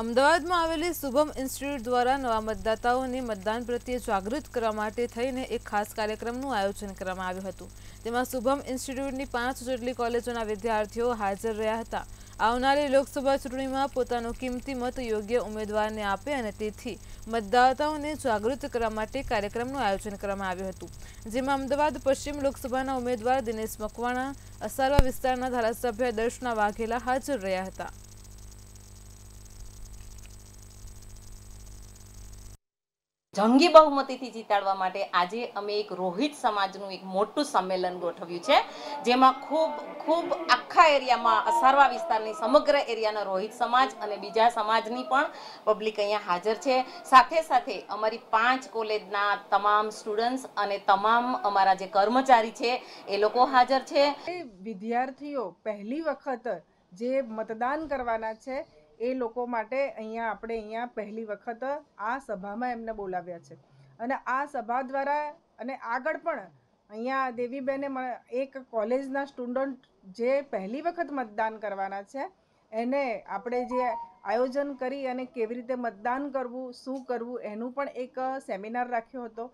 અમદાવાદમાં આવેલી શુભમ ઇન્સ્ટિટ્યૂટ દ્વારા નવા મતદાતાઓને મતદાન પ્રત્યે જાગૃત કરવા માટે થઈને એક ખાસ કાર્યક્રમનું આયોજન કરવામાં આવ્યું હતું તેમાં શુભમ ઇન્સ્ટિટ્યૂટની પાંચ જેટલી કોલેજોના વિદ્યાર્થીઓ હાજર રહ્યા હતા આવનારી લોકસભા ચૂંટણીમાં પોતાનો કિંમતી મત યોગ્ય ઉમેદવારને આપે અને તેથી મતદાતાઓને જાગૃત કરવા માટે કાર્યક્રમનું આયોજન કરવામાં આવ્યું હતું જેમાં અમદાવાદ પશ્ચિમ લોકસભાના ઉમેદવાર દિનેશ મકવાણા અસારવા વિસ્તારના ધારાસભ્ય દર્શના વાઘેલા હાજર રહ્યા હતા જંગી બહુમતીથી જીતાડવા માટે આજે અમે એક રોહિત સમાજનું એક મોટું સંમેલન ગોઠવ્યું છે જેમાં ખૂબ ખૂબ આખા એરિયામાં અસારવા વિસ્તારની સમગ્ર એરિયાના રોહિત સમાજ અને બીજા સમાજની પણ પબ્લિક અહીંયા હાજર છે સાથે સાથે અમારી પાંચ કોલેજના તમામ સ્ટુડન્ટ્સ અને તમામ અમારા જે કર્મચારી છે એ લોકો હાજર છે વિદ્યાર્થીઓ પહેલી વખત જે મતદાન કરવાના છે એ લોકો માટે અહીંયા આપણે અહીંયા પહેલી વખત આ સભામાં એમને બોલાવ્યા છે અને આ સભા દ્વારા અને આગળ પણ અહીંયા દેવીબેને એક કોલેજના સ્ટુડન્ટ જે પહેલી વખત મતદાન કરવાના છે એને આપણે જે આયોજન કરી અને કેવી રીતે મતદાન કરવું શું કરવું એનું પણ એક સેમિનાર રાખ્યો હતો